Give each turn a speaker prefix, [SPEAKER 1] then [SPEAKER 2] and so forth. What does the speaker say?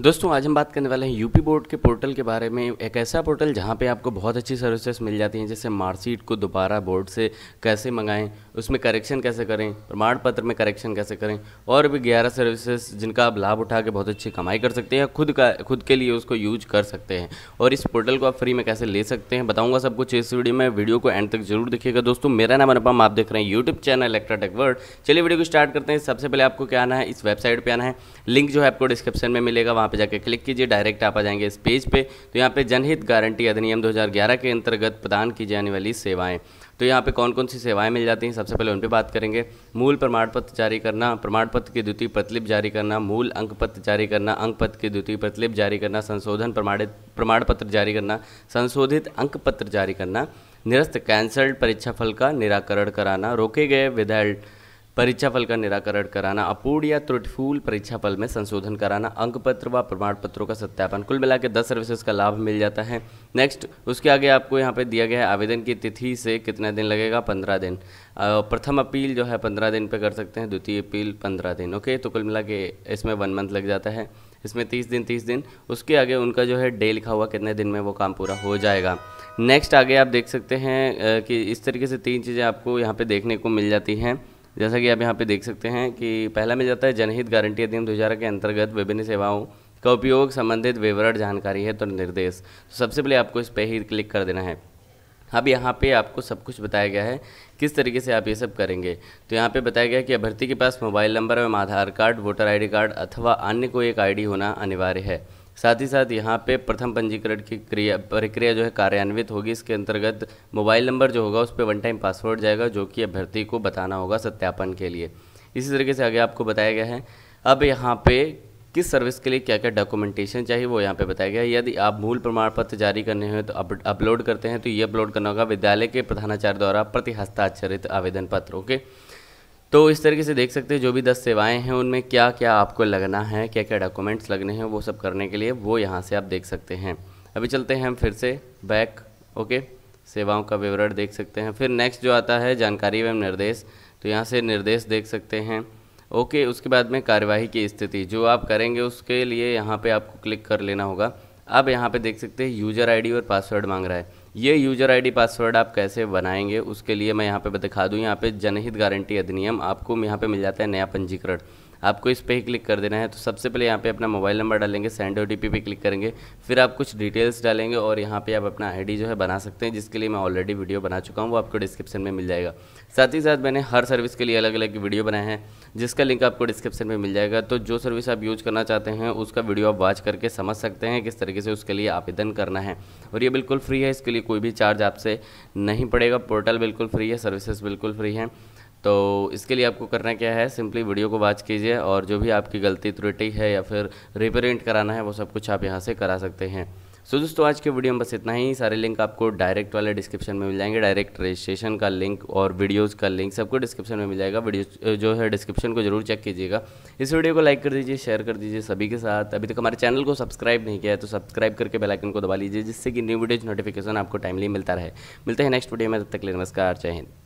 [SPEAKER 1] दोस्तों आज हम बात करने वाले हैं यूपी बोर्ड के पोर्टल के बारे में एक ऐसा पोर्टल जहां पे आपको बहुत अच्छी सर्विसेज मिल जाती हैं जैसे मार्कशीट को दोबारा बोर्ड से कैसे मंगाएं उसमें करेक्शन कैसे करें प्रमाण पत्र में करेक्शन कैसे करें और भी ग्यारह सर्विसेज जिनका आप लाभ उठा के बहुत अच्छी कमाई कर सकते हैं खुद का खुद के लिए उसको यूज कर सकते हैं और इस पोर्टल को आप फ्री में कैसे ले सकते हैं बताऊँगा सब कुछ इस वीडियो में वीडियो को एंड तक जरूर देखिएगा दोस्तों मेरा नाम अनुपम आप देख रहे हैं यूट्यूब चैनल इलेक्ट्राटेक वर्ड चलिए वीडियो को स्टार्ट करते हैं सबसे पहले आपको क्या आना है इस वेबसाइट पर आना है लिंक जो है आपको डिस्क्रिप्शन में मिलेगा वहाँ पे जाके क्लिक कीजिए डायरेक्ट आप आ जाएंगे इस पेज पे तो यहाँ पे जनहित गारंटी अधिनियम 2011 के अंतर्गत प्रदान की जाने वाली सेवाएं तो यहाँ पे कौन कौन सी सेवाएं मिल जाती हैं सबसे पहले उन पर बात करेंगे मूल प्रमाण पत्र जारी करना प्रमाण पत्र की द्वितीय प्रतिलिप जारी करना मूल अंक पत्र जारी करना अंक पत्र की द्वितीय प्रतिलिप जारी करना संशोधन प्रमाणित प्रमाण पत्र जारी करना संशोधित अंक पत्र जारी करना निरस्त कैंसल्ड परीक्षा फल का निराकरण कराना रोके गए विधायक परीक्षाफल का निराकरण कराना अपूर्ण या परीक्षा परीक्षाफल में संशोधन कराना अंक पत्र व प्रमाण पत्रों का सत्यापन कुल मिला के दस सर्विसेज का लाभ मिल जाता है नेक्स्ट उसके आगे आपको यहाँ पे दिया गया है आवेदन की तिथि से कितना दिन लगेगा पंद्रह दिन प्रथम अपील जो है पंद्रह दिन पे कर सकते हैं द्वितीय अपील पंद्रह दिन ओके तो कुल मिला के इसमें वन मंथ लग जाता है इसमें तीस दिन तीस दिन उसके आगे उनका जो है डे लिखा हुआ कितने दिन में वो काम पूरा हो जाएगा नेक्स्ट आगे आप देख सकते हैं कि इस तरीके से तीन चीज़ें आपको यहाँ पे देखने को मिल जाती हैं जैसा कि आप यहाँ पे देख सकते हैं कि पहला में जाता है जनहित गारंटी अधिनियम हज़ार के अंतर्गत विभिन्न सेवाओं का उपयोग संबंधित विवरण जानकारी है तो निर्देश तो सबसे पहले आपको इस पर ही क्लिक कर देना है अब यहाँ पे आपको सब कुछ बताया गया है किस तरीके से आप ये सब करेंगे तो यहाँ पे बताया गया है कि अभ्यर्थी के पास मोबाइल नंबर एवं Aadhaar card voter ID card अथवा अन्य कोई एक आईडी होना अनिवार्य है साथ ही साथ यहाँ पे प्रथम पंजीकरण की क्रिया प्रक्रिया जो है कार्यान्वित होगी इसके अंतर्गत मोबाइल नंबर जो होगा उस पर वन टाइम पासवर्ड जाएगा जो कि अभ्यर्थी को बताना होगा सत्यापन के लिए इसी तरीके से आगे आपको बताया गया है अब यहाँ पे किस सर्विस के लिए क्या क्या डॉक्यूमेंटेशन चाहिए वो यहाँ पे बताया गया है यदि आप मूल प्रमाण पत्र जारी करने हैं तो अपलोड करते हैं तो ये अपलोड करना होगा विद्यालय के प्रधानाचार्य द्वारा प्रति हस्ताक्षरित आवेदन पत्र ओके तो इस तरीके से देख सकते हैं जो भी दस सेवाएं हैं उनमें क्या क्या आपको लगना है क्या क्या डॉक्यूमेंट्स लगने हैं वो सब करने के लिए वो यहाँ से आप देख सकते हैं अभी चलते हैं हम फिर से बैक ओके सेवाओं का विवरण देख सकते हैं फिर नेक्स्ट जो आता है जानकारी एवं निर्देश तो यहाँ से निर्देश देख सकते हैं ओके उसके बाद में कार्यवाही की स्थिति जो आप करेंगे उसके लिए यहाँ पर आपको क्लिक कर लेना होगा अब यहाँ पर देख सकते हैं यूज़र आई और पासवर्ड मांग रहा है ये यूजर आईडी पासवर्ड आप कैसे बनाएंगे उसके लिए मैं यहाँ पे दिखा दूँ यहाँ पे जनहित गारंटी अधिनियम आपको यहाँ पे मिल जाता है नया पंजीकरण आपको इस पर ही क्लिक कर देना है तो सबसे पहले यहाँ पे अपना मोबाइल नंबर डालेंगे सेंड ओ पे क्लिक करेंगे फिर आप कुछ डिटेल्स डालेंगे और यहाँ पे आप अपना आईडी जो है बना सकते हैं जिसके लिए मैं ऑलरेडी वीडियो बना चुका हूँ वो आपको डिस्क्रिप्शन में मिल जाएगा साथ ही साथ मैंने हर सर्विस के लिए अलग अलग वीडियो बनाए हैं जिसका लिंक आपको डिस्क्रिप्शन में मिल जाएगा तो जो सर्विस आप यूज़ करना चाहते हैं उसका वीडियो आप वॉच करके समझ सकते हैं किस तरीके से उसके लिए आवेदन करना है और ये बिल्कुल फ्री है इसके लिए कोई भी चार्ज आपसे नहीं पड़ेगा पोर्टल बिल्कुल फ्री है सर्विसेज बिल्कुल फ्री हैं तो इसके लिए आपको करना क्या है सिंपली वीडियो को वॉच कीजिए और जो भी आपकी गलती त्रुटि है या फिर रिपेरेंट कराना है वो सब कुछ आप यहाँ से करा सकते हैं सो दोस्तों आज के वीडियो में बस इतना ही सारे लिंक आपको डायरेक्ट वाले डिस्क्रिप्शन में मिल जाएंगे डायरेक्ट रजिस्ट्रेशन का लिंक और वीडियोस का लिंक सबको डिस्क्रिप्शन में मिल जाएगा वीडियो जो है डिस्क्रिप्शन को जरूर चेक कीजिएगा इस वीडियो को लाइक कर दीजिए शेयर कर दीजिए सभी के साथ अभी तक हमारे चैनल को सब्सक्राइब नहीं किया है तो सब्सक्राइब करके बेलाइकन को दबा लीजिए जिससे कि न्यू वीडियोज नोटिफिकेशन आपको टाइमली मिलता रहे मिलते हैं नेक्स्ट वीडियो में तब तक ले नमस्कार चाहिए